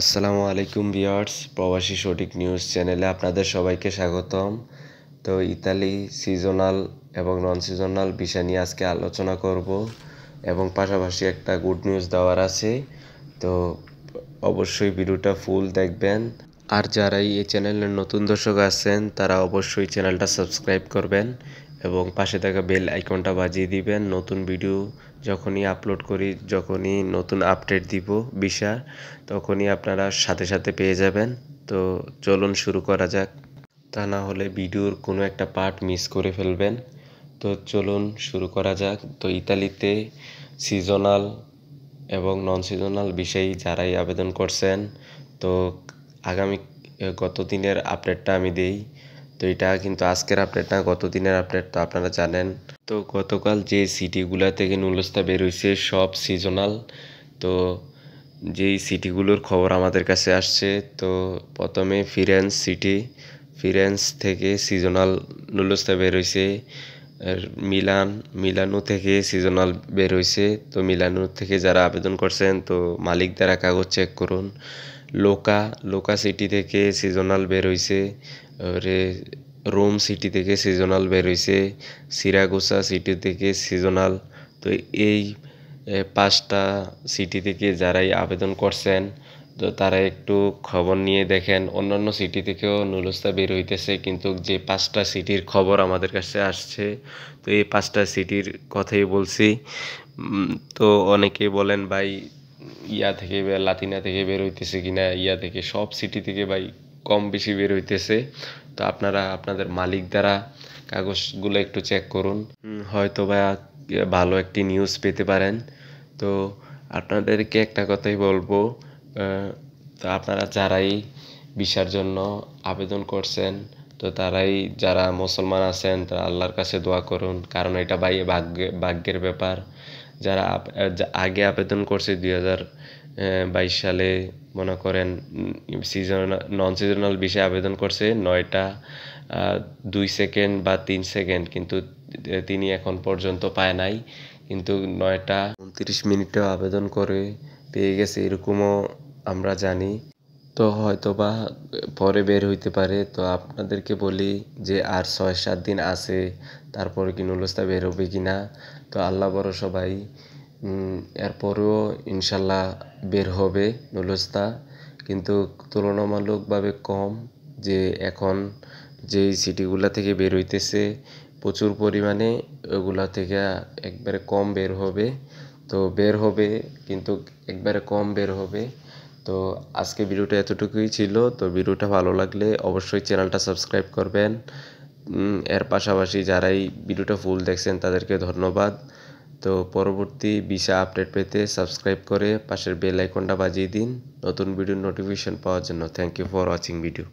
আসসালামু আলাইকুম বিয়ার্স প্রবাসী সঠিক নিউজ চ্যানেলে আপনাদের সবাইকে স্বাগতম তো ইতালি সিজনাল এবং নন সিজনাল বিষয় নিয়ে আজকে আলোচনা করব এবং পাশাপাশি একটা গুড নিউজ দেওয়ার আছে তো অবশ্যই ভিডিওটা ফুল দেখবেন আর যারা এই চ্যানেলের নতুন দর্শক আছেন তারা অবশ্যই চ্যানেলটা সাবস্ক্রাইব করবেন এবং পাশে থাকা বেল আইকনটা বাজিয়ে দিবেন নতুন ভিডিও যখনই আপলোড করি যখনই নতুন আপডেট দিব বিশা তখনই আপনারা সাথে সাথে পেয়ে যাবেন তো চলুন শুরু করা যাক তা না হলে ভিডিওর কোনো একটা পার্ট মিস করে ফেলবেন তো চলুন শুরু করা যাক তো ইতালিতে সিজনাল এবং নন সিজনাল বিষয়ে যারাই আবেদন করছেন তো আগামী গত দিনের আপডেটটা আমি দেই তো এটা কিন্তু আজকের আপডেট না গত দিনের আপডেট তো আপনারা জানেন তো গতকাল যে সিটিগুলা থেকে নুলস্তা বেরোইছে সব সিজনাল তো যেই সিটিগুলোর খবর আমাদের কাছে আসছে তো প্রথমে ফিরেন্স সিটি ফিরেন্স থেকে সিজনাল নুলস্তা বেরোইছে মিলান মিলানো থেকে সিজনাল বের হয়েছে তো মিলানো থেকে যারা আবেদন করছেন তো মালিক দ্বারা কাগজ চেক করুন লোকা লোকা সিটি থেকে সিজনাল বের হইছে ওরে রোম সিটি থেকে সিজনাল বের হইছে সিরাগোসা সিটি থেকে সিজনাল তো এই পাঁচটা সিটি থেকে যারাই আবেদন করছেন তো তারা একটু খবর নিয়ে দেখেন অন্যান্য সিটি থেকেও নুলস্তা বের হইতেছে কিন্তু যে পাঁচটা সিটির খবর আমাদের কাছে আসছে তো এই পাঁচটা সিটির কথাই বলছি তো অনেকে বলেন ভাই ইয়া থেকে লাতিনা থেকে বের হইতেছে কিনা ইয়া থেকে সব সিটি থেকে ভাই কম বেশি বের হইতেছে তো আপনারা আপনাদের মালিক দ্বারা কাগজগুলো একটু চেক করুন হয়তো বা ভালো একটি নিউজ পেতে পারেন তো আপনাদেরকে একটা কথাই বলবো তো আপনারা যারাই ভিসার জন্য আবেদন করছেন তো তারাই যারা মুসলমান আছেন তারা আল্লাহর কাছে দোয়া করুন কারণ এটা ভাই ভাগ্য ভাগ্যের ব্যাপার যারা আগে আবেদন করছে দুই হাজার বাইশ সালে মনে করেন সিজনাল নন সিজনাল বিষয়ে আবেদন করছে নয়টা দুই সেকেন্ড বা তিন সেকেন্ড কিন্তু তিনি এখন পর্যন্ত পায় নাই কিন্তু নয়টা উনত্রিশ মিনিটেও আবেদন করে পেয়ে গেছে এরকমও আমরা জানি তো হয়তো বা পরে বের হইতে পারে তো আপনাদেরকে বলি যে আর ছয় সাত দিন আছে তারপরে কি নুলস্তা বের হবে কি না তো আল্লাহ বড় সবাই এরপরেও ইনশাল্লাহ বের হবে নুলস্তা কিন্তু তুলনামূলকভাবে কম যে এখন যেই সিটিগুলা থেকে বের হইতেছে প্রচুর পরিমাণে ওগুলা থেকে একবারে কম বের হবে তো বের হবে কিন্তু একবারে কম বের হবে তো আজকে ভিডিওটা এতটুকুই ছিল তো ভিডিওটা ভালো লাগলে অবশ্যই চ্যানেলটা সাবস্ক্রাইব করবেন এর পাশাপাশি যারাই ভিডিওটা ফুল দেখছেন তাদেরকে ধন্যবাদ তো পরবর্তী ভিসা আপডেট পেতে সাবস্ক্রাইব করে পাশের বেল আইকনটা বাজিয়ে দিন নতুন ভিডিওর নোটিফিকেশন পাওয়ার জন্য thank you for watching video